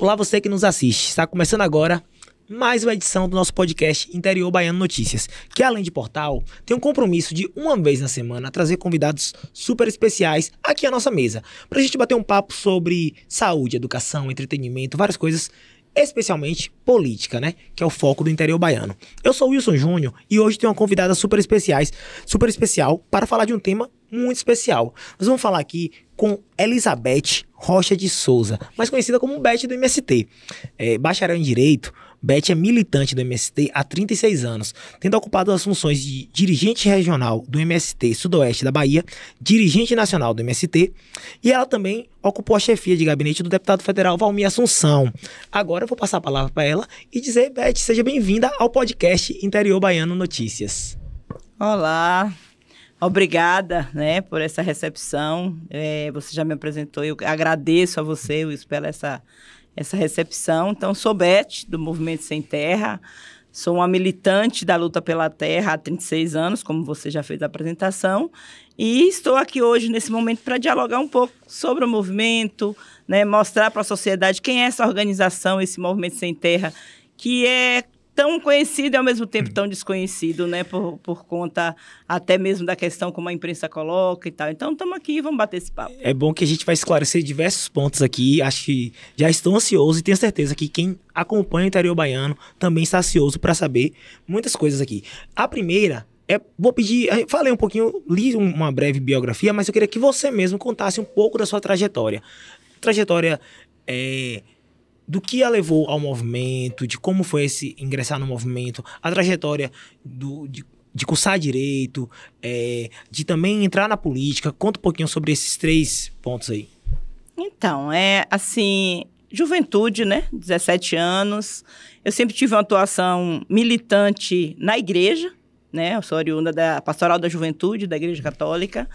Olá, você que nos assiste. Está começando agora mais uma edição do nosso podcast Interior Baiano Notícias, que além de portal, tem um compromisso de uma vez na semana trazer convidados super especiais aqui à nossa mesa, para a gente bater um papo sobre saúde, educação, entretenimento, várias coisas, especialmente política, né, que é o foco do Interior Baiano. Eu sou Wilson Júnior e hoje tenho uma convidada super especiais, super especial para falar de um tema muito especial. Nós vamos falar aqui com Elizabeth Rocha de Souza, mais conhecida como Beth do MST. É, bacharel em Direito, Beth é militante do MST há 36 anos, tendo ocupado as funções de dirigente regional do MST Sudoeste da Bahia, dirigente nacional do MST, e ela também ocupou a chefia de gabinete do deputado federal Valmir Assunção. Agora eu vou passar a palavra para ela e dizer, Beth, seja bem-vinda ao podcast Interior Baiano Notícias. Olá, Obrigada, né, por essa recepção. É, você já me apresentou, eu agradeço a você, Wilson, pela essa, essa recepção. Então, sou Beth, do Movimento Sem Terra. Sou uma militante da luta pela terra há 36 anos, como você já fez a apresentação, e estou aqui hoje, nesse momento, para dialogar um pouco sobre o movimento, né, mostrar para a sociedade quem é essa organização, esse Movimento Sem Terra, que é tão conhecido e ao mesmo tempo hum. tão desconhecido, né? Por, por conta até mesmo da questão como a imprensa coloca e tal. Então estamos aqui, vamos bater esse papo. É bom que a gente vai esclarecer diversos pontos aqui. Acho que já estou ansioso e tenho certeza que quem acompanha o interior baiano também está ansioso para saber muitas coisas aqui. A primeira é, vou pedir, eh, falei um pouquinho, li uma breve biografia, mas eu queria que você mesmo contasse um pouco da sua trajetória. Trajetória é, do que a levou ao movimento, de como foi esse ingressar no movimento, a trajetória do, de, de cursar direito, é, de também entrar na política. Conta um pouquinho sobre esses três pontos aí. Então, é assim, juventude, né? 17 anos. Eu sempre tive uma atuação militante na igreja, né? Eu sou oriunda da Pastoral da Juventude, da Igreja Católica.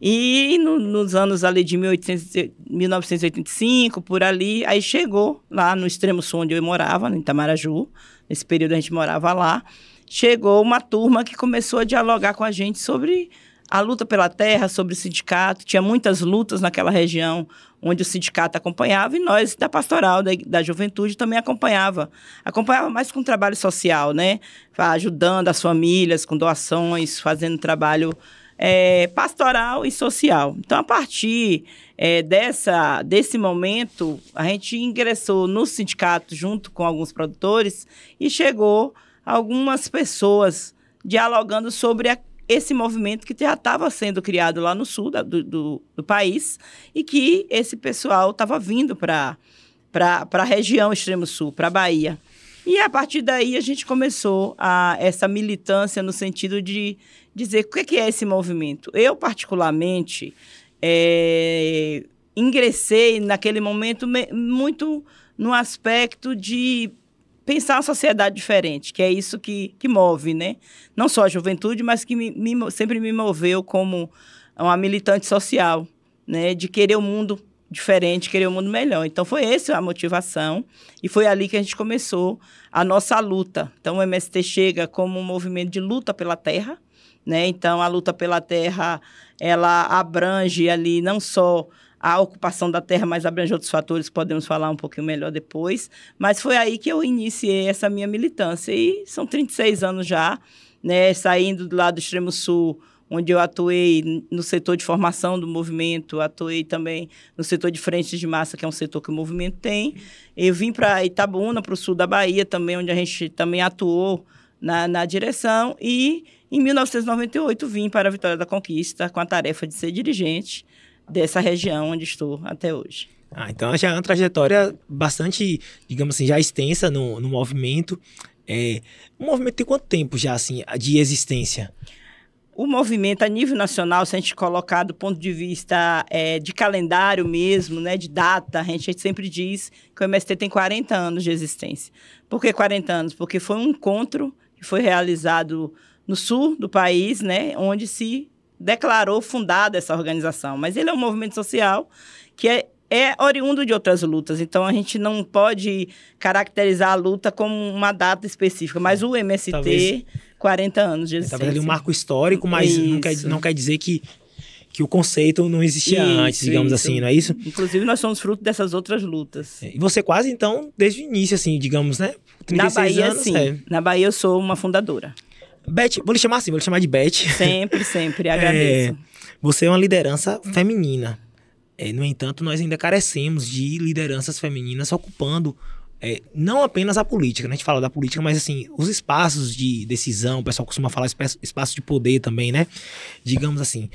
E no, nos anos ali de 1800, 1985, por ali, aí chegou lá no extremo sul onde eu morava, em Itamaraju, nesse período a gente morava lá, chegou uma turma que começou a dialogar com a gente sobre a luta pela terra, sobre o sindicato, tinha muitas lutas naquela região onde o sindicato acompanhava e nós da pastoral da, da juventude também acompanhava. Acompanhava mais com trabalho social, né? Ajudando as famílias com doações, fazendo trabalho é, pastoral e social. Então, a partir é, dessa, desse momento, a gente ingressou no sindicato junto com alguns produtores e chegou algumas pessoas dialogando sobre a, esse movimento que já estava sendo criado lá no sul da, do, do, do país e que esse pessoal estava vindo para a região extremo sul, para a Bahia. E a partir daí a gente começou a, essa militância no sentido de dizer o é que é, esse movimento. Eu, particularmente, é, ingressei naquele momento muito no aspecto de pensar uma sociedade diferente, que é isso que, que move, né? Não só a juventude, mas que me, me, sempre me moveu como uma militante social, né? De querer o um mundo diferente, querer o um mundo melhor. Então foi essa a motivação e foi ali que a gente começou a nossa luta. Então o MST chega como um movimento de luta pela terra, né? Então, a luta pela terra, ela abrange ali não só a ocupação da terra, mas abrange outros fatores, podemos falar um pouquinho melhor depois. Mas foi aí que eu iniciei essa minha militância. E são 36 anos já, né? saindo do lado do extremo sul, onde eu atuei no setor de formação do movimento, atuei também no setor de frentes de massa, que é um setor que o movimento tem. Eu vim para Itabuna, para o sul da Bahia também, onde a gente também atuou na, na direção e, em 1998, vim para a Vitória da Conquista com a tarefa de ser dirigente dessa região onde estou até hoje. Ah, então já é uma trajetória bastante, digamos assim, já extensa no, no movimento. É, o movimento tem quanto tempo já, assim, de existência? O movimento a nível nacional, se a gente colocar do ponto de vista é, de calendário mesmo, né, de data, a gente sempre diz que o MST tem 40 anos de existência. Por que 40 anos? Porque foi um encontro foi realizado no sul do país, né, onde se declarou fundada essa organização. Mas ele é um movimento social que é, é oriundo de outras lutas. Então a gente não pode caracterizar a luta como uma data específica, mas o MST, talvez, 40 anos de é, existência. Talvez ali um marco histórico, mas não quer, não quer dizer que que o conceito não existia isso, antes, digamos isso. assim, não é isso? Inclusive, nós somos fruto dessas outras lutas. É, e você quase, então, desde o início, assim, digamos, né? na Bahia, anos, sim. É. Na Bahia, eu sou uma fundadora. Beth, vou lhe chamar assim, vou lhe chamar de Beth. Sempre, sempre, é, agradeço. É, você é uma liderança feminina. É, no entanto, nós ainda carecemos de lideranças femininas ocupando é, não apenas a política, né? a gente fala da política, mas assim, os espaços de decisão, o pessoal costuma falar espaço de poder também, né? Digamos assim.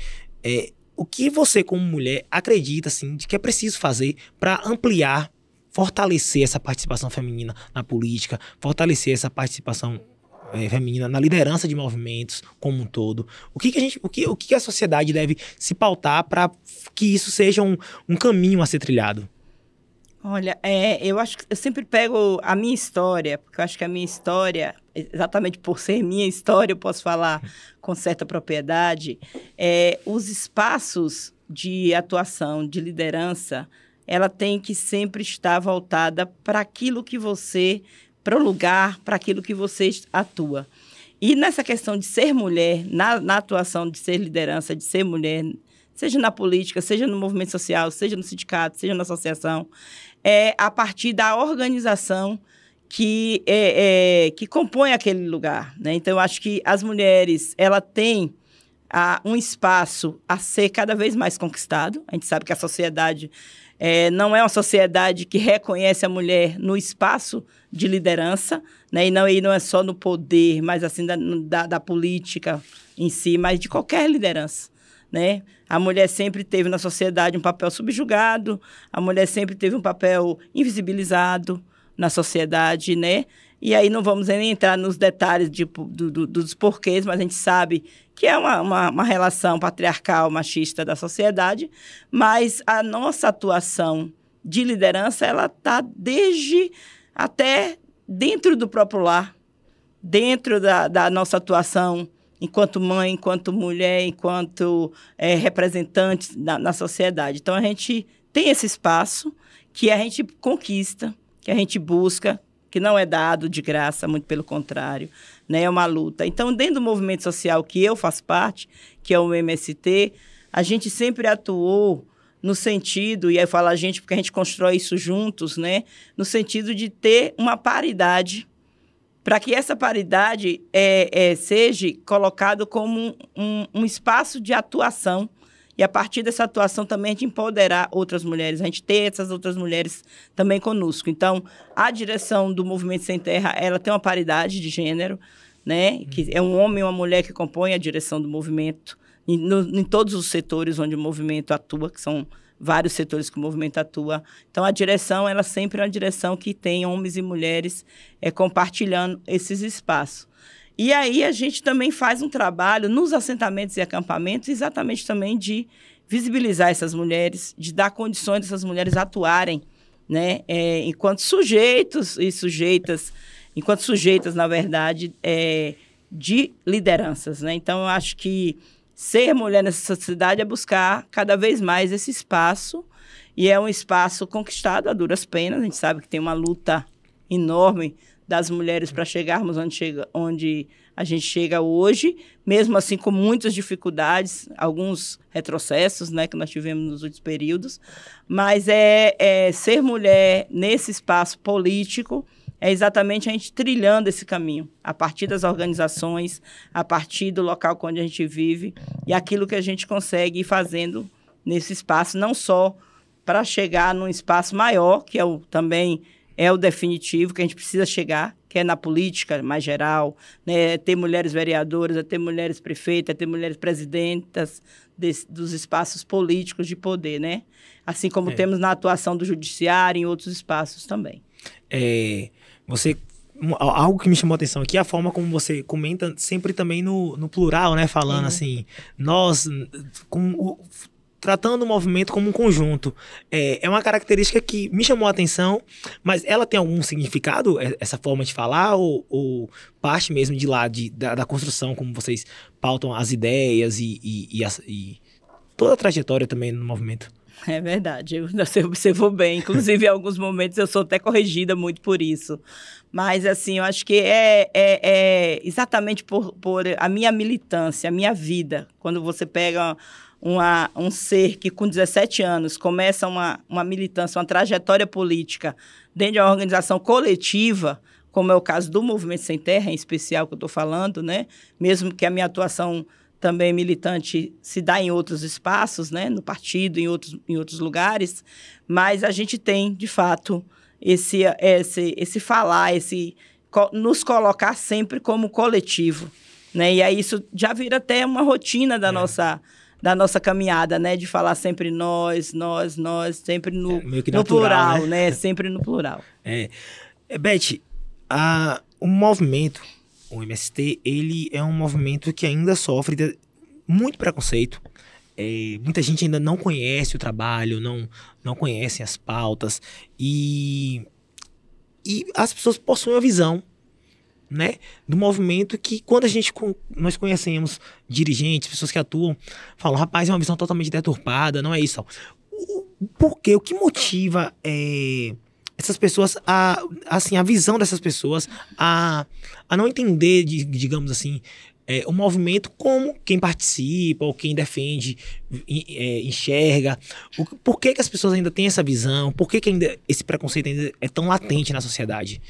É, o que você, como mulher, acredita assim, de que é preciso fazer para ampliar fortalecer essa participação feminina na política, fortalecer essa participação é, feminina na liderança de movimentos como um todo. O que, que a gente, o que, o que a sociedade deve se pautar para que isso seja um, um caminho a ser trilhado? Olha, é, eu acho que eu sempre pego a minha história, porque eu acho que a minha história, exatamente por ser minha história, eu posso falar com certa propriedade, é, os espaços de atuação, de liderança, ela tem que sempre estar voltada para aquilo que você, para o lugar, para aquilo que você atua. E nessa questão de ser mulher, na, na atuação de ser liderança, de ser mulher, seja na política, seja no movimento social, seja no sindicato, seja na associação, é a partir da organização que, é, é, que compõe aquele lugar. Né? Então, eu acho que as mulheres, ela tem a um espaço a ser cada vez mais conquistado. A gente sabe que a sociedade é, não é uma sociedade que reconhece a mulher no espaço de liderança, né? e, não, e não é só no poder, mas assim da, da, da política em si, mas de qualquer liderança. Né? A mulher sempre teve na sociedade um papel subjugado, a mulher sempre teve um papel invisibilizado na sociedade, né? E aí não vamos nem entrar nos detalhes de, do, do, dos porquês, mas a gente sabe que é uma, uma, uma, relação patriarcal, machista da sociedade, mas a nossa atuação de liderança, ela está desde até dentro do próprio lar, dentro da, da nossa atuação enquanto mãe, enquanto mulher, enquanto é, representante na, na sociedade. Então, a gente tem esse espaço que a gente conquista, que a gente busca, que não é dado de graça, muito pelo contrário, né? É uma luta. Então, dentro do movimento social que eu faço parte, que é o MST, a gente sempre atuou no sentido, e aí fala a gente porque a gente constrói isso juntos, né? No sentido de ter uma paridade para que essa paridade é, é, seja colocado como um, um espaço de atuação e a partir dessa atuação também a gente empoderar outras mulheres, a gente ter essas outras mulheres também conosco. Então, a direção do Movimento Sem Terra, ela tem uma paridade de gênero, né? Que é um homem e uma mulher que compõem a direção do movimento, em, no, em todos os setores onde o movimento atua, que são vários setores que o movimento atua. Então, a direção, ela sempre é uma direção que tem homens e mulheres é, compartilhando esses espaços. E aí a gente também faz um trabalho nos assentamentos e acampamentos, exatamente também de visibilizar essas mulheres, de dar condições dessas mulheres atuarem, né, é, enquanto sujeitos e sujeitas, enquanto sujeitas, na verdade, é, de lideranças, né? Então, eu acho que ser mulher nessa sociedade é buscar cada vez mais esse espaço e é um espaço conquistado a duras penas. A gente sabe que tem uma luta enorme das mulheres para chegarmos onde, chega, onde a gente chega hoje, mesmo assim com muitas dificuldades, alguns retrocessos né, que nós tivemos nos últimos períodos. Mas é, é ser mulher nesse espaço político é exatamente a gente trilhando esse caminho, a partir das organizações, a partir do local onde a gente vive e aquilo que a gente consegue ir fazendo nesse espaço, não só para chegar num espaço maior, que é o, também é o definitivo que a gente precisa chegar, que é na política mais geral, né? É ter mulheres vereadoras, é ter mulheres prefeitas, é ter mulheres presidentas dos espaços políticos de poder, né? Assim como é. temos na atuação do judiciário em outros espaços também. É, você algo que me chamou a atenção aqui é a forma como você comenta sempre também no, no plural, né? Falando uhum. assim, nós, com o, tratando o movimento como um conjunto. É, é uma característica que me chamou a atenção, mas ela tem algum significado, é, essa forma de falar, ou, ou parte mesmo de lá, de, da, da, construção, como vocês pautam as ideias e, e, e, e toda a trajetória também no movimento? É verdade, você observou bem. Inclusive, em alguns momentos eu sou até corrigida muito por isso. Mas, assim, eu acho que é, é, é exatamente por, por a minha militância, a minha vida. Quando você pega uma, um ser que com 17 anos começa uma, uma militância, uma trajetória política dentro de uma organização coletiva, como é o caso do Movimento Sem Terra, em especial que eu estou falando, né? mesmo que a minha atuação também militante se dá em outros espaços, né? no partido, em outros, em outros lugares, mas a gente tem, de fato, esse, esse, esse falar, esse nos colocar sempre como coletivo. Né? E aí isso já vira até uma rotina da é. nossa da nossa caminhada, né? De falar sempre nós, nós, nós, sempre no, é, natural, no plural, né? né? Sempre no plural. É. é. Beth, a, o movimento, o MST, ele é um movimento que ainda sofre de, muito preconceito. É, muita gente ainda não conhece o trabalho, não, não conhecem as pautas. E, e as pessoas possuem uma visão né, do movimento que quando a gente nós conhecemos dirigentes, pessoas que atuam, falam, rapaz, é uma visão totalmente deturpada, não é isso. por quê? O que motiva é, essas pessoas a assim a visão dessas pessoas a, a não entender, de, digamos assim, é, o movimento como quem participa ou quem defende é, enxerga o, por que, que as pessoas ainda têm essa visão por que, que ainda esse preconceito ainda é tão latente na sociedade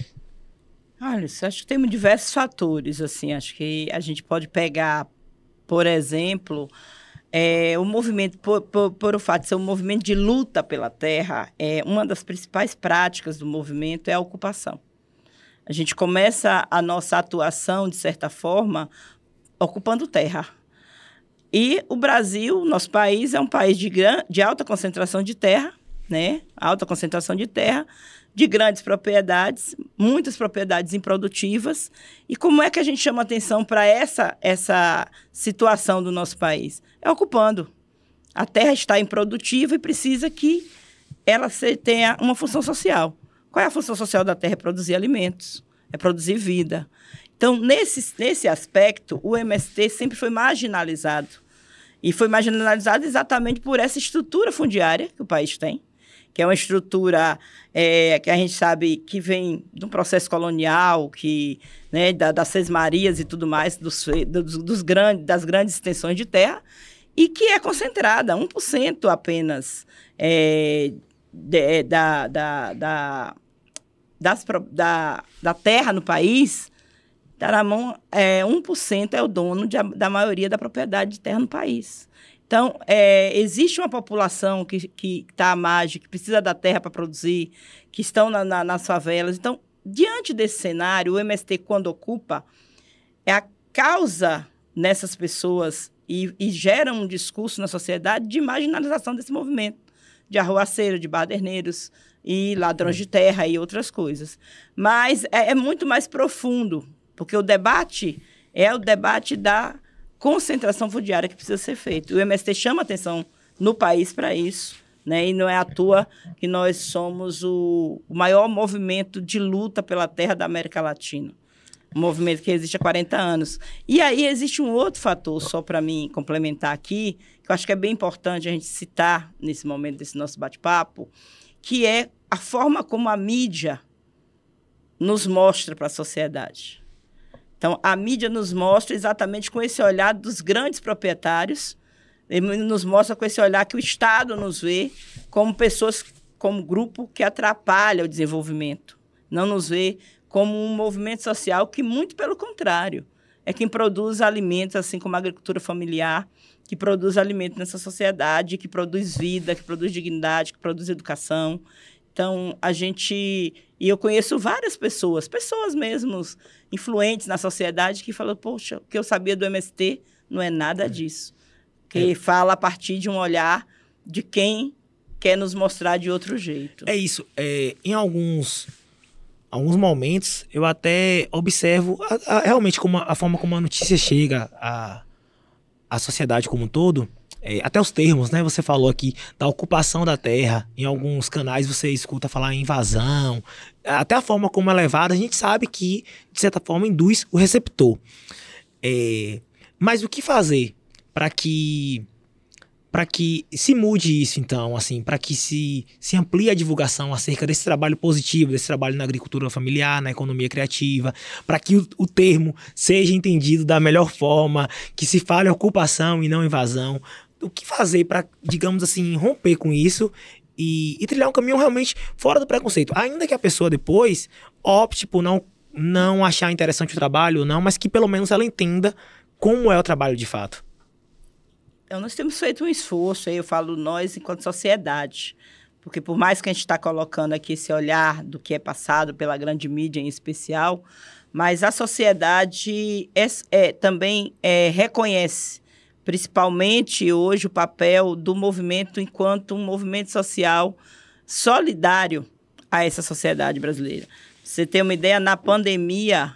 Olha, acho que temos diversos fatores, assim, acho que a gente pode pegar, por exemplo, é, o movimento, por, por, por, o fato de ser um movimento de luta pela terra, é, uma das principais práticas do movimento é a ocupação. A gente começa a nossa atuação, de certa forma, ocupando terra. E o Brasil, nosso país, é um país de, gran, de alta concentração de terra, né? Alta concentração de terra, de grandes propriedades, muitas propriedades improdutivas. E como é que a gente chama atenção para essa, essa situação do nosso país? É ocupando. A terra está improdutiva e precisa que ela tenha uma função social. Qual é a função social da terra? É produzir alimentos, é produzir vida. Então, nesse, nesse aspecto, o MST sempre foi marginalizado. E foi marginalizado exatamente por essa estrutura fundiária que o país tem que é uma estrutura é, que a gente sabe que vem de um processo colonial, que né, da, das sesmarias e tudo mais, dos, dos, dos grandes, das grandes extensões de terra, e que é concentrada, 1% apenas é, de, é, da, da, da, das, da, da terra no país está na mão, é, 1% é o dono de, da maioria da propriedade de terra no país. Então, é, existe uma população que está à margem, que precisa da terra para produzir, que estão na, na, nas favelas. Então, diante desse cenário, o MST, quando ocupa, é a causa nessas pessoas e, e gera um discurso na sociedade de marginalização desse movimento, de arruaceiro, de baderneiros e ladrões de terra e outras coisas. Mas é, é muito mais profundo, porque o debate é o debate da concentração fundiária que precisa ser feita. O MST chama atenção no país para isso. Né? E não é à toa que nós somos o, o maior movimento de luta pela terra da América Latina. Um movimento que existe há 40 anos. E aí existe um outro fator, só para mim complementar aqui, que eu acho que é bem importante a gente citar nesse momento desse nosso bate-papo, que é a forma como a mídia nos mostra para a sociedade. Então, a mídia nos mostra exatamente com esse olhar dos grandes proprietários, nos mostra com esse olhar que o Estado nos vê como pessoas, como grupo que atrapalha o desenvolvimento. Não nos vê como um movimento social que, muito pelo contrário, é quem produz alimentos, assim como a agricultura familiar, que produz alimento nessa sociedade, que produz vida, que produz dignidade, que produz educação, então, a gente. E eu conheço várias pessoas, pessoas mesmo, influentes na sociedade, que falam: Poxa, o que eu sabia do MST não é nada é. disso. É. Que é. fala a partir de um olhar de quem quer nos mostrar de outro jeito. É isso. É, em alguns, alguns momentos, eu até observo a, a, realmente como a, a, forma como a notícia chega à, à sociedade como um todo é, até os termos, né? Você falou aqui da ocupação da terra. Em alguns canais você escuta falar em invasão. Até a forma como é levada, a gente sabe que, de certa forma, induz o receptor. É, mas o que fazer para que para que se mude isso então, assim, para que se, se amplie a divulgação acerca desse trabalho positivo, desse trabalho na agricultura familiar, na economia criativa, para que o, o, termo seja entendido da melhor forma, que se fale ocupação e não invasão, o que fazer para, digamos assim, romper com isso e, e, trilhar um caminho realmente fora do preconceito. Ainda que a pessoa depois opte por não, não achar interessante o trabalho ou não, mas que pelo menos ela entenda como é o trabalho de fato. Então, nós temos feito um esforço, aí eu falo nós enquanto sociedade, porque por mais que a gente está colocando aqui esse olhar do que é passado pela grande mídia em especial, mas a sociedade é, é, também é, reconhece principalmente hoje o papel do movimento enquanto um movimento social solidário a essa sociedade brasileira. você tem uma ideia, na pandemia,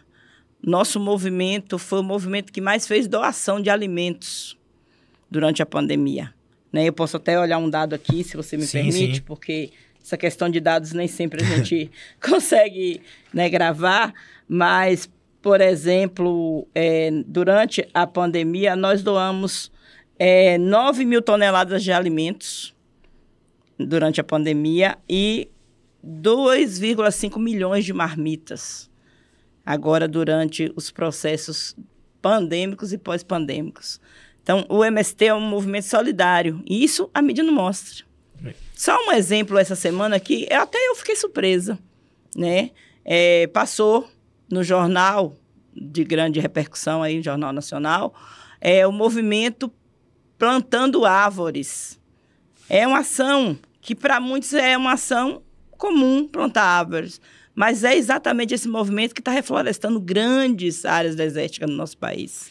nosso movimento foi o movimento que mais fez doação de alimentos durante a pandemia. Né? Eu posso até olhar um dado aqui, se você me sim, permite, sim. porque essa questão de dados nem sempre a gente consegue né, gravar, mas por exemplo, é, durante a pandemia, nós doamos é, 9 mil toneladas de alimentos durante a pandemia e 2,5 milhões de marmitas agora durante os processos pandêmicos e pós-pandêmicos. Então, o MST é um movimento solidário, e isso a mídia não mostra. É. Só um exemplo essa semana que até eu fiquei surpresa, né? É, passou no jornal de grande repercussão aí, Jornal Nacional, é o movimento Plantando Árvores. É uma ação que para muitos é uma ação comum plantar árvores, mas é exatamente esse movimento que está reflorestando grandes áreas desérticas no nosso país.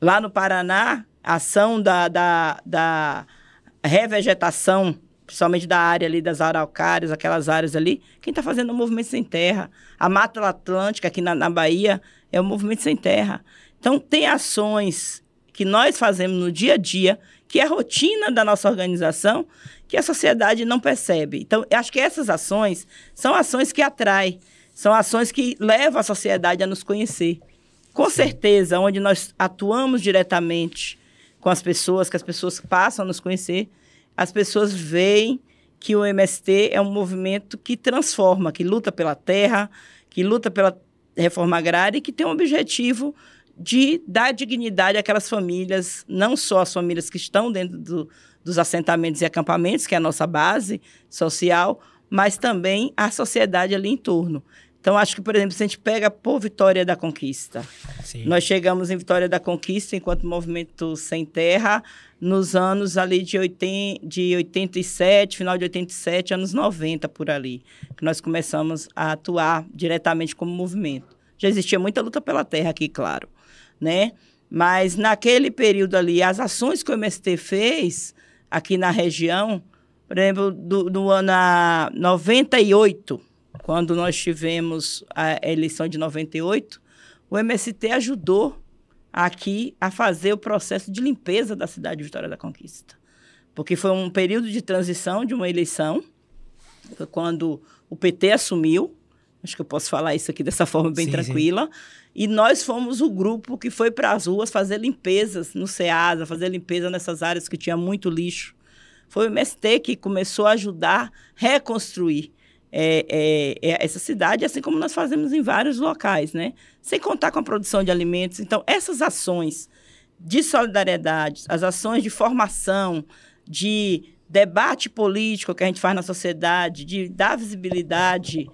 Lá no Paraná, a ação da, da, da revegetação principalmente da área ali das araucárias, aquelas áreas ali, quem está fazendo o movimento sem terra. A Mata Atlântica, aqui na, na Bahia, é o movimento sem terra. Então, tem ações que nós fazemos no dia a dia, que é a rotina da nossa organização, que a sociedade não percebe. Então, eu acho que essas ações são ações que atraem, são ações que levam a sociedade a nos conhecer. Com certeza, onde nós atuamos diretamente com as pessoas, que as pessoas passam a nos conhecer, as pessoas veem que o MST é um movimento que transforma, que luta pela terra, que luta pela reforma agrária e que tem um objetivo de dar dignidade àquelas famílias, não só as famílias que estão dentro do, dos assentamentos e acampamentos, que é a nossa base social, mas também a sociedade ali em torno. Então, acho que, por exemplo, se a gente pega por Vitória da Conquista, Sim. nós chegamos em Vitória da Conquista, enquanto movimento sem terra, nos anos ali de, 80, de 87, final de 87, anos 90, por ali, que nós começamos a atuar diretamente como movimento. Já existia muita luta pela terra aqui, claro, né? Mas naquele período ali, as ações que o MST fez aqui na região, por exemplo, do, do ano 98, quando nós tivemos a eleição de 98, o MST ajudou aqui a fazer o processo de limpeza da cidade de Vitória da Conquista. Porque foi um período de transição de uma eleição, foi quando o PT assumiu, acho que eu posso falar isso aqui dessa forma bem sim, tranquila, sim. e nós fomos o grupo que foi para as ruas fazer limpezas no SEASA, fazer limpeza nessas áreas que tinha muito lixo. Foi o MST que começou a ajudar a reconstruir. É, é, é, essa cidade, assim como nós fazemos em vários locais, né? Sem contar com a produção de alimentos. Então, essas ações de solidariedade, as ações de formação, de debate político que a gente faz na sociedade, de dar visibilidade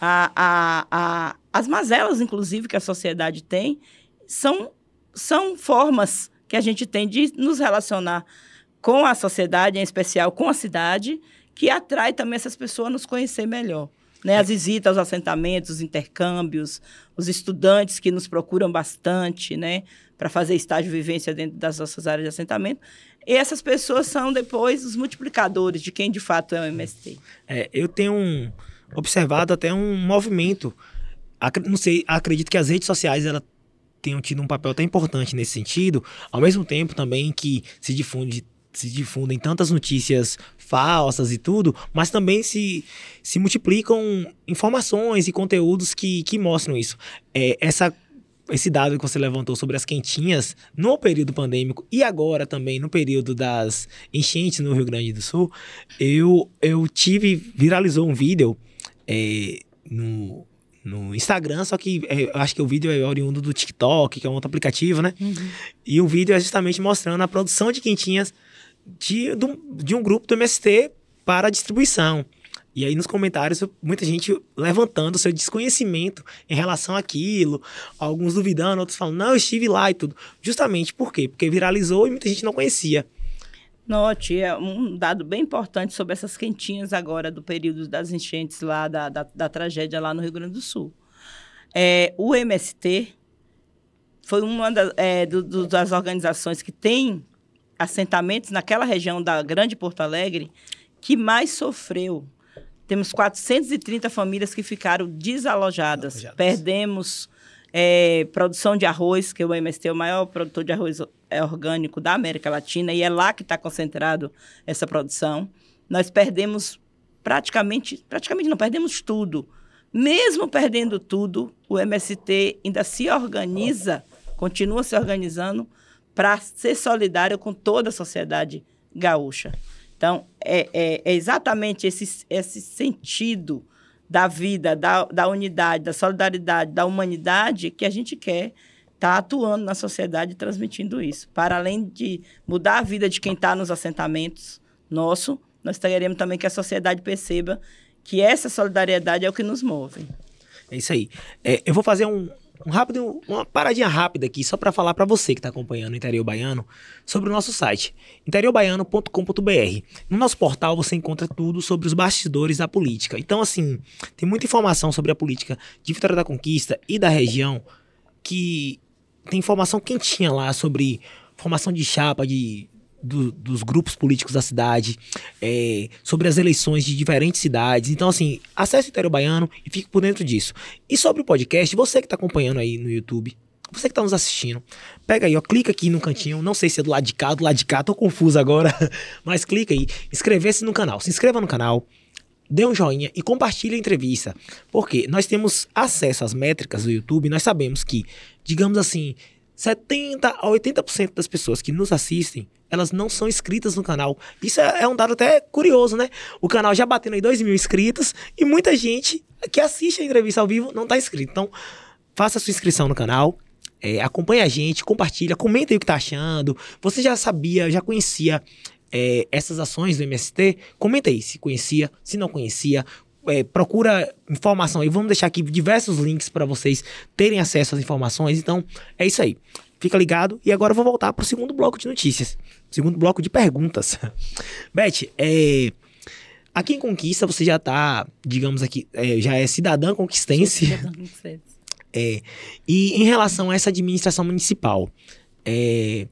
às mazelas, inclusive, que a sociedade tem, são, são formas que a gente tem de nos relacionar com a sociedade, em especial com a cidade, que atrai também essas pessoas a nos conhecer melhor. Né? As visitas aos assentamentos, os intercâmbios, os estudantes que nos procuram bastante, né? Para fazer estágio de vivência dentro das nossas áreas de assentamento. E essas pessoas são depois os multiplicadores de quem de fato é o MST. É, eu tenho um, observado até um movimento. Não sei, acredito que as redes sociais ela tenham tido um papel até importante nesse sentido, ao mesmo tempo também que se difunde se difundem tantas notícias falsas e tudo, mas também se, se multiplicam informações e conteúdos que, que mostram isso. É, essa esse dado que você levantou sobre as quentinhas no período pandêmico e agora também no período das enchentes no Rio Grande do Sul, eu, eu tive, viralizou um vídeo é, no, no Instagram, só que é, acho que o vídeo é oriundo do TikTok, que é um outro aplicativo, né? Uhum. E o vídeo é justamente mostrando a produção de quentinhas de, de um grupo do MST para distribuição. E aí nos comentários, muita gente levantando seu desconhecimento em relação àquilo, alguns duvidando, outros falando, não, eu estive lá e tudo. Justamente por quê? Porque viralizou e muita gente não conhecia. Note, é um dado bem importante sobre essas quentinhas agora do período das enchentes lá, da, da, da tragédia lá no Rio Grande do Sul. É, o MST foi uma da, é, do, do, das organizações que tem assentamentos naquela região da Grande Porto Alegre que mais sofreu. Temos 430 famílias que ficaram desalojadas. Perdemos é, produção de arroz, que o MST é o maior produtor de arroz é, orgânico da América Latina, e é lá que está concentrado essa produção. Nós perdemos praticamente, praticamente não, perdemos tudo. Mesmo perdendo tudo, o MST ainda se organiza, continua se organizando para ser solidário com toda a sociedade gaúcha. Então, é, é, é exatamente esse, esse sentido da vida, da, da unidade, da solidariedade, da humanidade que a gente quer estar tá atuando na sociedade transmitindo isso. Para além de mudar a vida de quem está nos assentamentos nosso, nós queremos também que a sociedade perceba que essa solidariedade é o que nos move. É isso aí. É, eu vou fazer um, um rápido, uma paradinha rápida aqui, só para falar para você que está acompanhando o Interior Baiano, sobre o nosso site, interiorbaiano.com.br No nosso portal você encontra tudo sobre os bastidores da política. Então, assim, tem muita informação sobre a política de Vitória da Conquista e da região, que tem informação quentinha lá sobre formação de chapa, de do, dos grupos políticos da cidade, é, sobre as eleições de diferentes cidades. Então, assim, acesse o Itério Baiano e fique por dentro disso. E sobre o podcast, você que está acompanhando aí no YouTube, você que está nos assistindo, pega aí, ó, clica aqui no cantinho, não sei se é do lado de cá, do lado de cá, tô confuso agora, mas clica aí, inscrever-se no canal, se inscreva no canal, dê um joinha e compartilhe a entrevista, porque nós temos acesso às métricas do YouTube, nós sabemos que, digamos assim, 70 a 80% das pessoas que nos assistem elas não são inscritas no canal. Isso é, é um dado até curioso, né? O canal já batendo aí 2 mil inscritos e muita gente que assiste a entrevista ao vivo não tá inscrito. Então, faça sua inscrição no canal, é, acompanha a gente, compartilha, comenta aí o que tá achando. Você já sabia, já conhecia é, essas ações do MST? Comenta aí se conhecia, se não conhecia. É, procura informação aí. Vamos deixar aqui diversos links para vocês terem acesso às informações. Então, é isso aí. Fica ligado. E agora eu vou voltar pro segundo bloco de notícias. Segundo bloco de perguntas. Beth, é... aqui em Conquista você já tá, digamos aqui, é, já é cidadã conquistense. Cidadã conquistense. É, e em relação a essa administração municipal, é,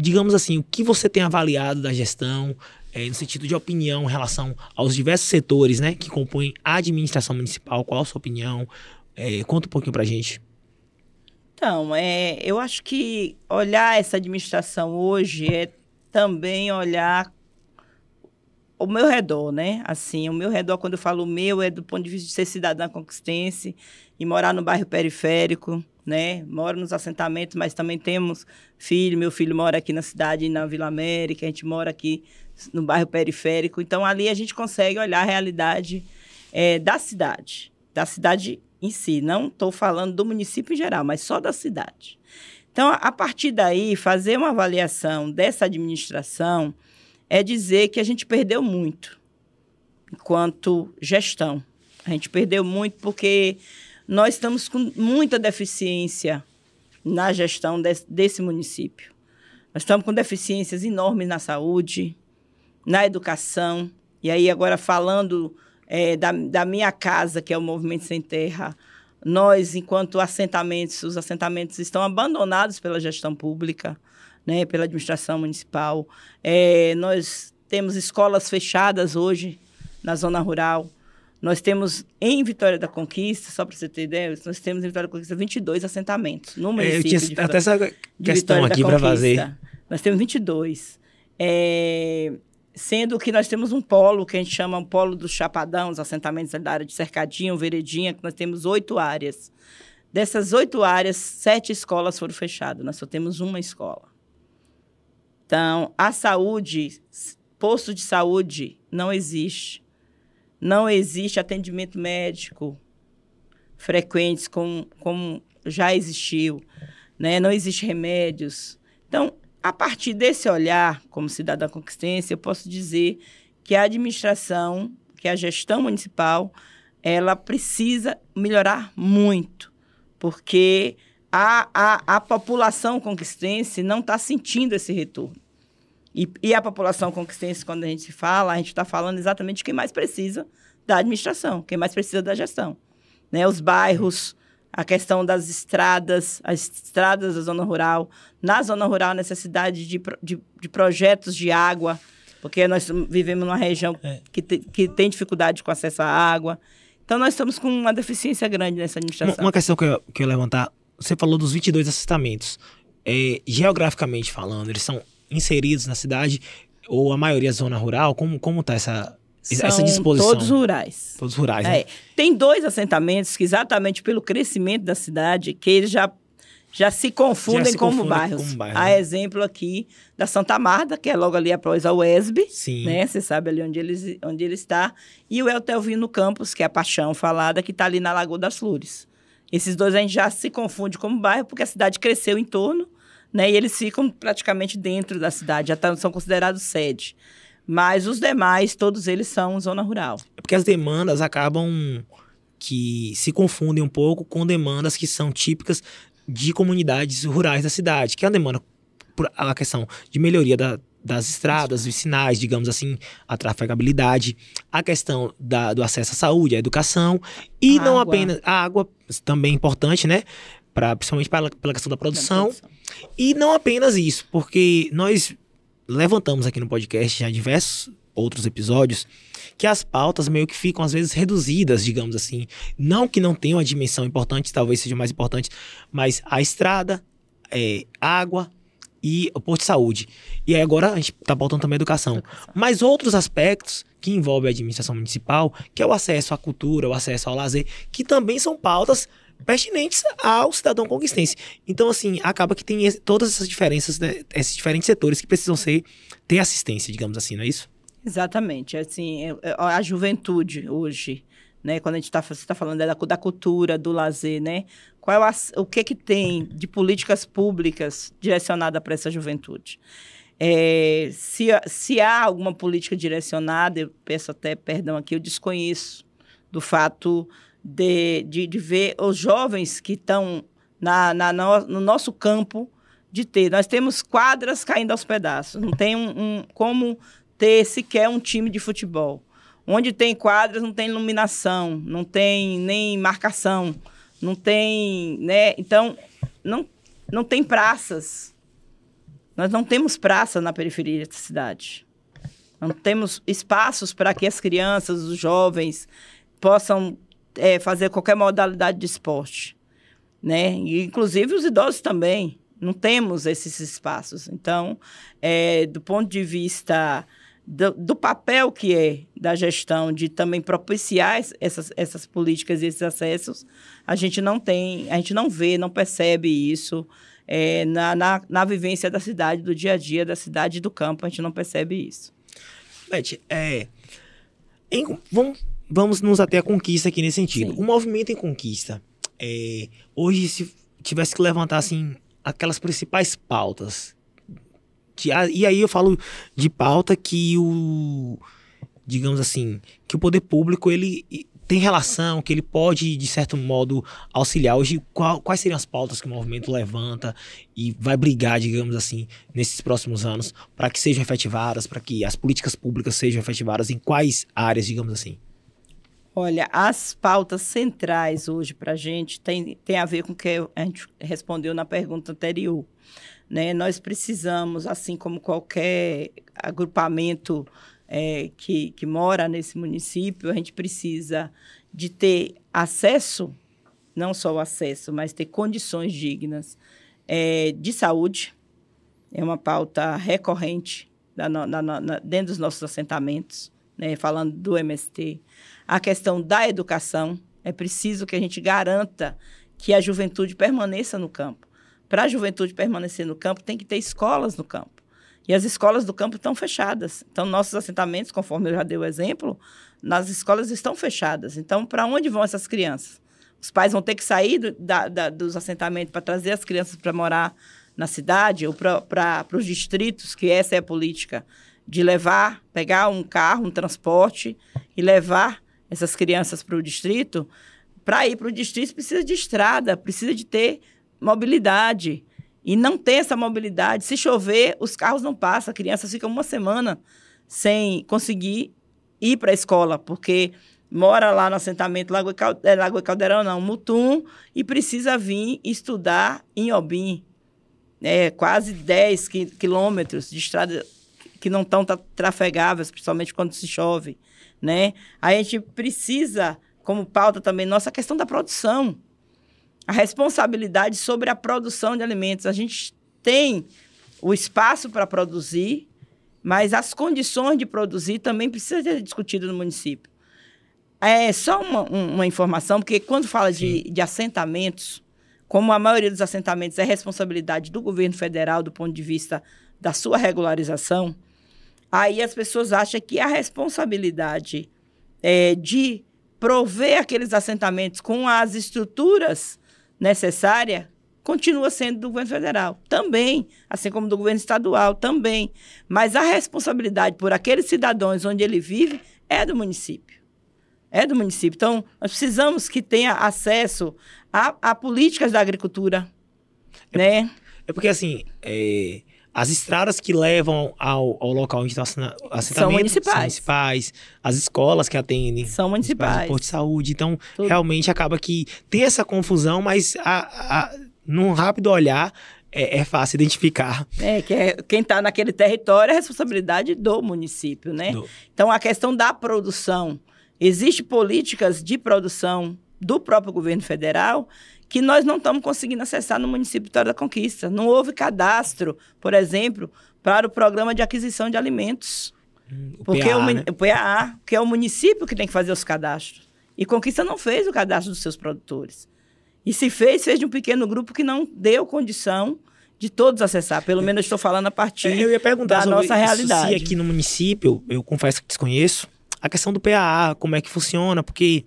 digamos assim, o que você tem avaliado da gestão, é, no sentido de opinião em relação aos diversos setores né, que compõem a administração municipal, qual a sua opinião? É, conta um pouquinho pra gente. Então, é, eu acho que olhar essa administração hoje é também olhar o meu redor, né? Assim, o meu redor, quando eu falo meu, é do ponto de vista de ser cidadã conquistense e morar no bairro periférico, né? Moro nos assentamentos, mas também temos filho. Meu filho mora aqui na cidade, na Vila América, a gente mora aqui no bairro periférico. Então, ali a gente consegue olhar a realidade é, da cidade, da cidade em si. Não estou falando do município em geral, mas só da cidade. Então, a partir daí, fazer uma avaliação dessa administração é dizer que a gente perdeu muito enquanto gestão. A gente perdeu muito porque nós estamos com muita deficiência na gestão desse, desse município. Nós estamos com deficiências enormes na saúde, na educação. E aí, agora falando é, da, da minha casa, que é o Movimento Sem Terra, nós, enquanto assentamentos, os assentamentos estão abandonados pela gestão pública, né, pela administração municipal. É, nós temos escolas fechadas hoje na zona rural. Nós temos em Vitória da Conquista, só para você ter ideia, nós temos em Vitória da Conquista 22 assentamentos no é, município. Eu tinha até essa questão aqui para fazer. Nós temos 22. É, Sendo que nós temos um polo que a gente chama um polo do Chapadão, os assentamentos da área de Cercadinho, Veredinha, que nós temos oito áreas. Dessas oito áreas, sete escolas foram fechadas, nós só temos uma escola. Então, a saúde, posto de saúde, não existe. Não existe atendimento médico frequentes como, como já existiu. Né? Não existe remédios. Então, a partir desse olhar, como cidadã conquistense, eu posso dizer que a administração, que a gestão municipal, ela precisa melhorar muito, porque a, a, a população conquistense não está sentindo esse retorno. E, e, a população conquistense, quando a gente fala, a gente está falando exatamente quem mais precisa da administração, quem mais precisa da gestão. Né? Os bairros, a questão das estradas, as estradas da zona rural. Na zona rural, necessidade de, de, de projetos de água, porque nós vivemos numa região é. que, te, que tem dificuldade com acesso à água. Então, nós estamos com uma deficiência grande nessa administração. Uma, uma questão que eu, que eu levantar, você falou dos 22 assentamentos. É, geograficamente falando, eles são inseridos na cidade ou a maioria é zona rural? Como está essa são essa disposição. Todos rurais. Todos rurais, é. né? Tem dois assentamentos que, exatamente pelo crescimento da cidade, que eles já, já se confundem já se como, bairros. como Há né? exemplo aqui da Santa Marta, que é logo ali após a UESB. Sim. Né? Você sabe ali onde ele, onde ele está. E o Eltelvino Campos, que é a paixão falada, que está ali na Lagoa das Flores. Esses dois a gente já se confunde como bairro, porque a cidade cresceu em torno, né? E eles ficam praticamente dentro da cidade, já tá, são considerados sede. Mas os demais, todos eles são zona rural. É porque as demandas acabam que se confundem um pouco com demandas que são típicas de comunidades rurais da cidade, que é a demanda por a questão de melhoria da, das estradas, dos sinais, digamos assim, a trafegabilidade, a questão da, do acesso à saúde, à educação e a não água. apenas a água também é importante, né? Pra, principalmente pela, pela questão da produção. E não apenas isso, porque nós levantamos aqui no podcast já diversos outros episódios, que as pautas meio que ficam às vezes reduzidas, digamos assim. Não que não tenham a dimensão importante, talvez seja mais importante, mas a estrada, é, água e o posto de saúde. E aí agora a gente está pautando também a educação. educação. Mas outros aspectos que envolvem a administração municipal, que é o acesso à cultura, o acesso ao lazer, que também são pautas pertinentes ao cidadão conquistense. Então, assim, acaba que tem todas essas diferenças, né, esses diferentes setores que precisam ser, ter assistência, digamos assim, não é isso? Exatamente. Assim, é, é, a juventude hoje, né? Quando a gente está tá falando da, da, cultura, do lazer, né? Qual é o, o que que tem de políticas públicas direcionada para essa juventude? É, se, se há alguma política direcionada, eu peço até perdão aqui, eu desconheço do fato de, de, de ver os jovens que estão na, na, no, no nosso campo de ter. Nós temos quadras caindo aos pedaços. Não tem um, um, como ter sequer um time de futebol. Onde tem quadras, não tem iluminação, não tem nem marcação, não tem, né? Então, não, não tem praças. Nós não temos praça na periferia da cidade. Não temos espaços para que as crianças, os jovens possam é, fazer qualquer modalidade de esporte, né? E, inclusive os idosos também. Não temos esses espaços. Então, é, do ponto de vista do, do, papel que é da gestão de também propiciar essas, essas políticas e esses acessos, a gente não tem, a gente não vê, não percebe isso é, na, na, na, vivência da cidade, do dia a dia, da cidade do campo, a gente não percebe isso. Beth, é, em, vamos vamos nos até a conquista aqui nesse sentido. Sim. O movimento em conquista, é, hoje, se tivesse que levantar assim, aquelas principais pautas, de, e aí eu falo de pauta que o, digamos assim, que o poder público ele tem relação, que ele pode, de certo modo, auxiliar. Hoje, qual, quais seriam as pautas que o movimento levanta e vai brigar, digamos assim, nesses próximos anos, para que sejam efetivadas, para que as políticas públicas sejam efetivadas, em quais áreas, digamos assim? Olha, as pautas centrais hoje para a gente tem, tem a ver com o que a gente respondeu na pergunta anterior. Né? Nós precisamos, assim como qualquer agrupamento é, que, que mora nesse município, a gente precisa de ter acesso, não só o acesso, mas ter condições dignas é, de saúde. É uma pauta recorrente da na, dentro dos nossos assentamentos né, falando do MST, a questão da educação. É preciso que a gente garanta que a juventude permaneça no campo. Para a juventude permanecer no campo, tem que ter escolas no campo. E as escolas do campo estão fechadas. Então, nossos assentamentos, conforme eu já dei o exemplo, nas escolas estão fechadas. Então, para onde vão essas crianças? Os pais vão ter que sair do, da, da, dos assentamentos para trazer as crianças para morar na cidade ou para os distritos, que essa é a política de levar, pegar um carro, um transporte e levar essas crianças para o distrito, para ir para o distrito precisa de estrada, precisa de ter mobilidade. E não tem essa mobilidade. Se chover, os carros não passam, a criança fica uma semana sem conseguir ir para a escola, porque mora lá no assentamento Lagoa Caldeirão, é, Caldeirão, não, Mutum, e precisa vir estudar em Obim. É, quase 10 quilômetros de estrada que não estão trafegáveis, principalmente quando se chove, né? A gente precisa, como pauta também, nossa questão da produção, a responsabilidade sobre a produção de alimentos. A gente tem o espaço para produzir, mas as condições de produzir também precisa ser discutido no município. É só uma, uma informação, porque quando fala de, de, assentamentos, como a maioria dos assentamentos é responsabilidade do governo federal do ponto de vista da sua regularização, Aí as pessoas acham que a responsabilidade é, de prover aqueles assentamentos com as estruturas necessárias continua sendo do governo federal também, assim como do governo estadual também. Mas a responsabilidade por aqueles cidadãos onde ele vive é do município. É do município. Então, nós precisamos que tenha acesso a, a políticas da agricultura. É, né? é porque, assim, é, as estradas que levam ao, ao local onde está o assentamento são municipais. são municipais. As escolas que atendem são municipais. O porto de saúde. Então, Tudo. realmente acaba que tem essa confusão, mas a, a, num rápido olhar é, é, fácil identificar. É, que é, quem está naquele território é responsabilidade do município, né? Do. Então, a questão da produção. Existem políticas de produção do próprio governo federal que nós não estamos conseguindo acessar no município de Vitória da Conquista. Não houve cadastro, por exemplo, para o programa de aquisição de alimentos. Hum, o porque PAA, o, né? o PAA, que é o município que tem que fazer os cadastros. E Conquista não fez o cadastro dos seus produtores. E se fez, fez de um pequeno grupo que não deu condição de todos acessar. Pelo é. menos estou falando a partir é, eu ia perguntar da nossa realidade. Se aqui no município, eu confesso que desconheço, a questão do PAA, como é que funciona, porque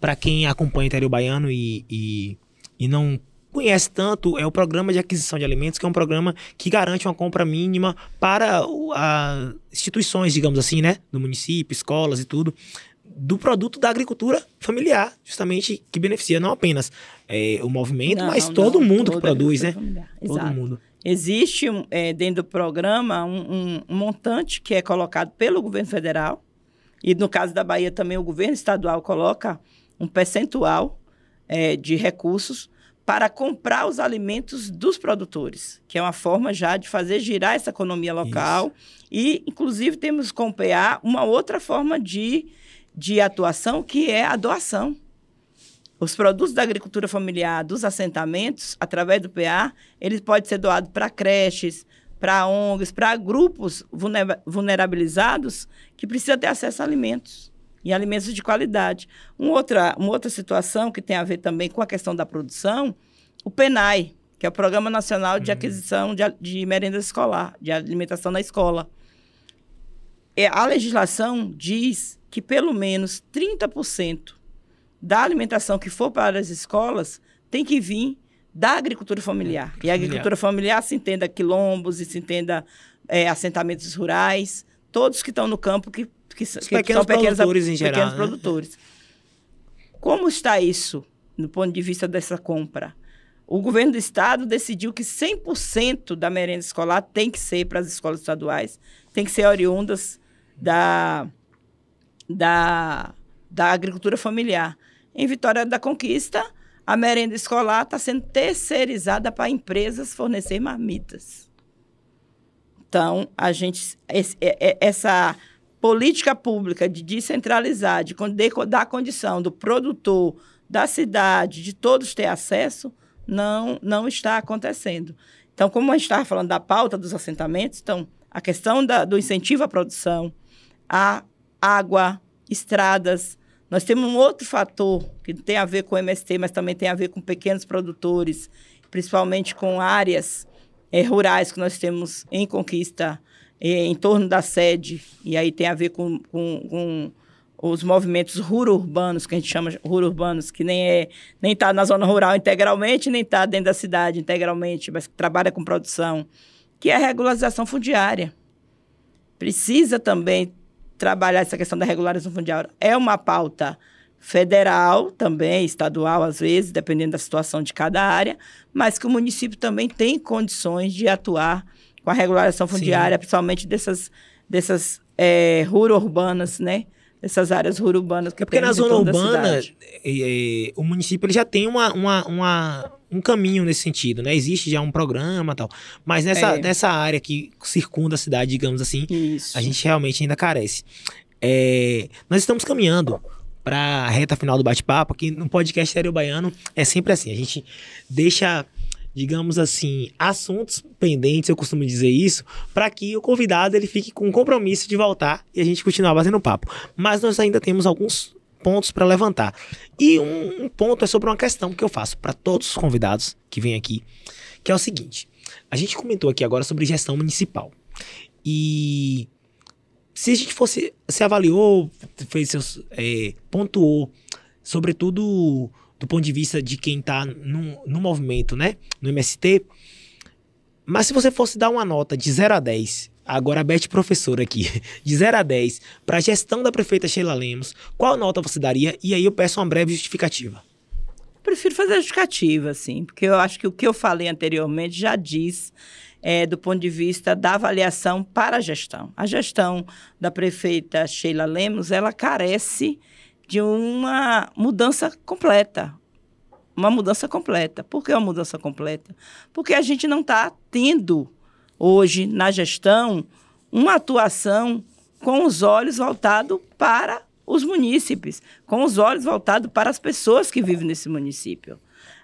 para quem acompanha o interior baiano e, e e não conhece tanto é o programa de aquisição de alimentos, que é um programa que garante uma compra mínima para as instituições, digamos assim, né? Do município, escolas e tudo, do produto da agricultura familiar, justamente que beneficia não apenas é, o movimento, não, mas não, todo não, mundo que produz, né? Familiar. Todo Exato. mundo. Existe é, dentro do programa um, um montante que é colocado pelo governo federal, e no caso da Bahia também o governo estadual coloca um percentual é, de recursos para comprar os alimentos dos produtores, que é uma forma já de fazer girar essa economia local. Isso. E, inclusive, temos com o PA uma outra forma de, de atuação, que é a doação. Os produtos da agricultura familiar, dos assentamentos, através do PA, eles podem ser doados para creches, para ONGs, para grupos vulnerabilizados que precisam ter acesso a alimentos em alimentos de qualidade. Um outra, uma outra situação que tem a ver também com a questão da produção, o PENAI, que é o Programa Nacional de uhum. Aquisição de, de Merenda Escolar, de Alimentação na Escola. É, a legislação diz que pelo menos 30% da alimentação que for para as escolas tem que vir da agricultura familiar. É, e a agricultura familiar se entenda quilombos e se entenda é, assentamentos rurais, todos que estão no campo que que, que pequenos são pequenos produtores em geral. Pequenos né? produtores. Como está isso no ponto de vista dessa compra? O governo do estado decidiu que 100% da merenda escolar tem que ser para as escolas estaduais, tem que ser oriundas da, da, da agricultura familiar. Em Vitória da Conquista, a merenda escolar está sendo terceirizada para empresas fornecer marmitas. Então, a gente. Esse, é, é, essa política pública de descentralizar, de, dar condição do produtor, da cidade, de todos ter acesso, não, não está acontecendo. Então, como a gente estava falando da pauta dos assentamentos, então, a questão da, do incentivo à produção, a água, estradas. Nós temos um outro fator que tem a ver com o MST, mas também tem a ver com pequenos produtores, principalmente com áreas é, rurais que nós temos em conquista é, em torno da sede, e aí tem a ver com, com, com os movimentos rurourbanos urbanos que a gente chama ruro-urbanos, que nem é nem está na zona rural integralmente, nem está dentro da cidade integralmente, mas que trabalha com produção, que é a regularização fundiária. Precisa também trabalhar essa questão da regularização fundiária. É uma pauta federal também, estadual às vezes, dependendo da situação de cada área, mas que o município também tem condições de atuar com a regulação fundiária, Sim. principalmente dessas, dessas é, urbanas né? Essas áreas rura-urbanas Que é porque na zona urbana, é, é, o município ele já tem uma, uma, uma, um caminho nesse sentido, né? Existe já um programa tal. Mas nessa, é. nessa área que circunda a cidade, digamos assim, Isso. a gente realmente ainda carece. É, nós estamos caminhando para a reta final do bate-papo, que no podcast Sério Baiano é sempre assim, a gente deixa digamos assim, assuntos pendentes, eu costumo dizer isso, para que o convidado ele fique com o compromisso de voltar e a gente continuar batendo papo. Mas nós ainda temos alguns pontos para levantar. E um, um ponto é sobre uma questão que eu faço para todos os convidados que vêm aqui, que é o seguinte: a gente comentou aqui agora sobre gestão municipal. E se a gente fosse, se avaliou, fez seus, é, pontuou, sobretudo do ponto de vista de quem está no, no movimento, né? No MST. Mas se você fosse dar uma nota de 0 a 10, agora a Beth professora aqui, de 0 a 10, para a gestão da prefeita Sheila Lemos, qual nota você daria? E aí eu peço uma breve justificativa. prefiro fazer a justificativa, sim, porque eu acho que o que eu falei anteriormente já diz é, do ponto de vista da avaliação para a gestão. A gestão da prefeita Sheila Lemos, ela carece de uma mudança completa. Uma mudança completa. Por que uma mudança completa? Porque a gente não está tendo hoje na gestão uma atuação com os olhos voltados para os munícipes, com os olhos voltados para as pessoas que vivem nesse município.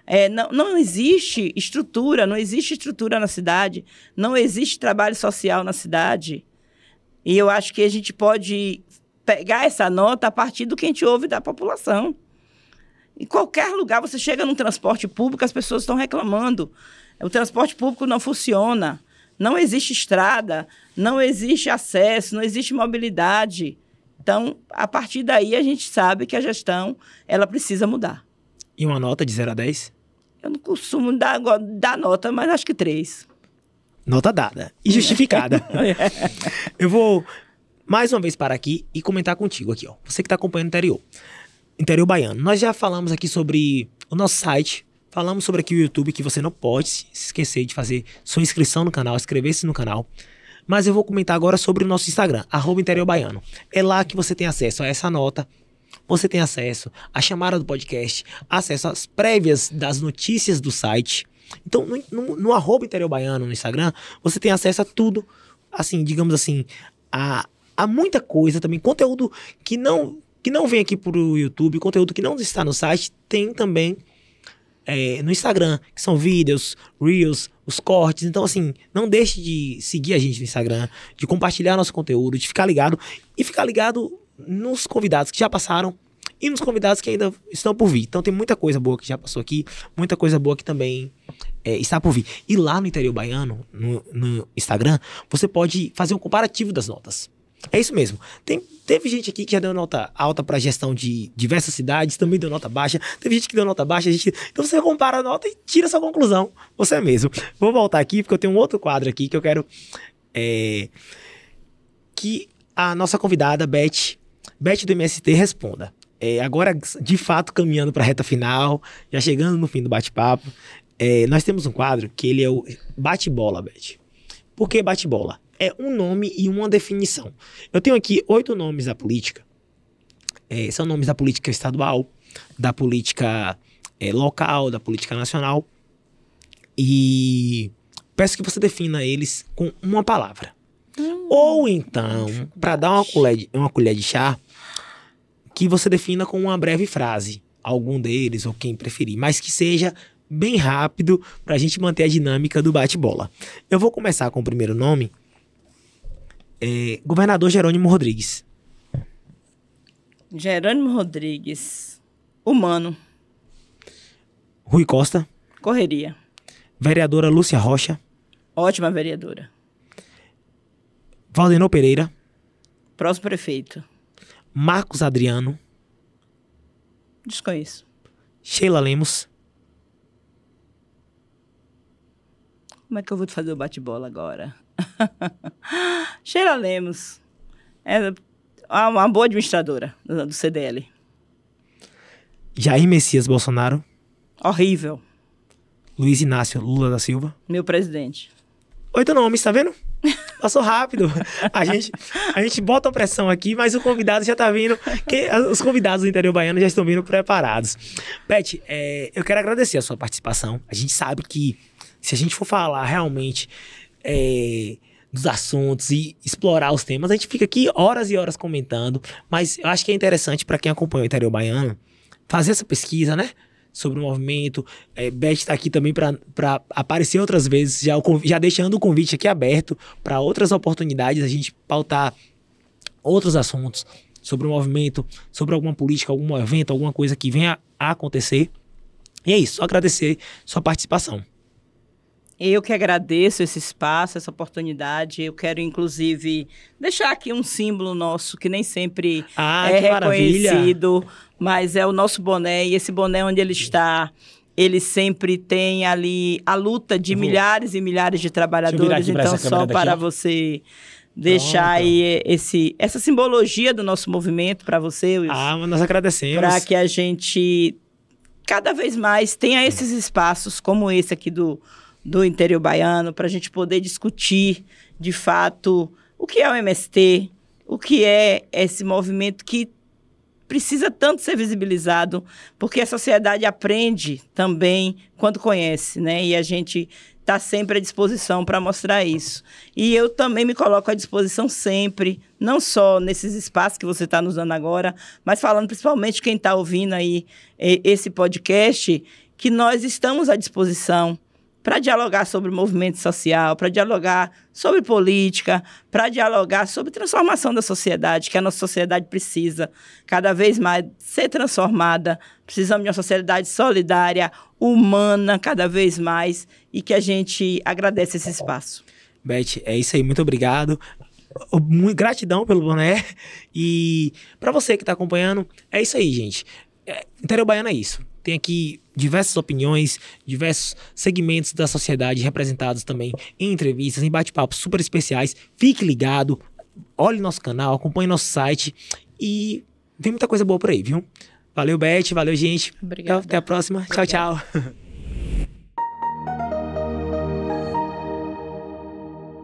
É, não, não existe estrutura, não existe estrutura na cidade, não existe trabalho social na cidade. E eu acho que a gente pode pegar essa nota a partir do que a gente ouve da população. Em qualquer lugar, você chega num transporte público, as pessoas estão reclamando. O transporte público não funciona. Não existe estrada, não existe acesso, não existe mobilidade. Então, a partir daí, a gente sabe que a gestão ela precisa mudar. E uma nota de 0 a 10? Eu não costumo dar, dar nota, mas acho que 3. Nota dada e justificada. Eu vou mais uma vez para aqui e comentar contigo aqui, ó. Você que está acompanhando o interior. Interior Baiano. Nós já falamos aqui sobre o nosso site. Falamos sobre aqui o YouTube, que você não pode se esquecer de fazer sua inscrição no canal, inscrever-se no canal. Mas eu vou comentar agora sobre o nosso Instagram, arroba Interior Baiano. É lá que você tem acesso a essa nota, você tem acesso à chamada do podcast, acesso às prévias das notícias do site. Então, no, no, no arroba Interior Baiano, no Instagram, você tem acesso a tudo, assim, digamos assim, a, há muita coisa também, conteúdo que não que não vem aqui pro YouTube, conteúdo que não está no site, tem também é, no Instagram, que são vídeos, reels, os cortes. Então, assim, não deixe de seguir a gente no Instagram, de compartilhar nosso conteúdo, de ficar ligado e ficar ligado nos convidados que já passaram e nos convidados que ainda estão por vir. Então, tem muita coisa boa que já passou aqui, muita coisa boa que também é, está por vir. E lá no Interior Baiano, no, no Instagram, você pode fazer um comparativo das notas. É isso mesmo. Tem, teve gente aqui que já deu nota alta para gestão de diversas cidades, também deu nota baixa. Teve gente que deu nota baixa. Gente... Então você compara a nota e tira sua conclusão. Você mesmo. Vou voltar aqui porque eu tenho um outro quadro aqui que eu quero. É... Que a nossa convidada, Beth, Beth do MST, responda. É, agora, de fato, caminhando para a reta final, já chegando no fim do bate-papo, é, nós temos um quadro que ele é o bate-bola, Beth. Por que bate-bola? é um nome e uma definição. Eu tenho aqui oito nomes da política. É, são nomes da política estadual, da política é, local, da política nacional. E peço que você defina eles com uma palavra. Hum, Ou então, para dar uma colher, de, uma colher de chá, que você defina com uma breve frase, algum deles ou quem preferir, mas que seja bem rápido para a gente manter a dinâmica do bate-bola. Eu vou começar com o primeiro nome, é, governador Jerônimo Rodrigues. Jerônimo Rodrigues. Humano. Rui Costa. Correria. Vereadora Lúcia Rocha. Ótima vereadora. Valdenor Pereira. Próximo prefeito. Marcos Adriano. Desconheço. Sheila Lemos. Como é que eu vou te fazer o bate-bola agora? Sheila Lemos é uma boa administradora do, CDL. Jair Messias Bolsonaro. Horrível. Luiz Inácio Lula da Silva. Meu presidente. Oito nomes, tá vendo? Passou rápido. A gente, a gente bota a pressão aqui, mas o convidado já tá vindo. Que, os convidados do interior baiano já estão vindo preparados. Pet, é, eu quero agradecer a sua participação. A gente sabe que se a gente for falar realmente é, dos assuntos e explorar os temas. A gente fica aqui horas e horas comentando, mas eu acho que é interessante para quem acompanha o interior baiano fazer essa pesquisa, né? Sobre o movimento. É, Beth está aqui também para aparecer outras vezes, já, já deixando o convite aqui aberto para outras oportunidades, a gente pautar outros assuntos sobre o movimento, sobre alguma política, algum evento, alguma coisa que venha a acontecer. E é isso, só agradecer sua participação. Eu que agradeço esse espaço, essa oportunidade. Eu quero, inclusive, deixar aqui um símbolo nosso que nem sempre ah, é reconhecido, maravilha. mas é o nosso boné. E esse boné, onde ele está, ele sempre tem ali a luta de milhares e milhares de trabalhadores. Então, só para você deixar Pronto. aí esse, essa simbologia do nosso movimento para você. Wilson, ah, nós agradecemos. Para que a gente cada vez mais tenha esses espaços como esse aqui do do interior baiano, para a gente poder discutir, de fato, o que é o MST, o que é esse movimento que precisa tanto ser visibilizado, porque a sociedade aprende também quando conhece, né? E a gente está sempre à disposição para mostrar isso. E eu também me coloco à disposição sempre, não só nesses espaços que você está nos dando agora, mas falando principalmente quem está ouvindo aí eh, esse podcast, que nós estamos à disposição para dialogar sobre movimento social, para dialogar sobre política, para dialogar sobre transformação da sociedade, que a nossa sociedade precisa cada vez mais ser transformada. Precisamos de uma sociedade solidária, humana, cada vez mais, e que a gente agradece esse espaço. Beth, é isso aí, muito obrigado. Muito gratidão pelo boné. E para você que está acompanhando, é isso aí, gente. É, Interior Baiano é isso. Tem aqui diversas opiniões, diversos segmentos da sociedade representados também em entrevistas, em bate-papos super especiais. Fique ligado, olhe nosso canal, acompanhe nosso site e tem muita coisa boa por aí, viu? Valeu, Beth, valeu, gente. Então, até a próxima. Obrigada. Tchau, tchau.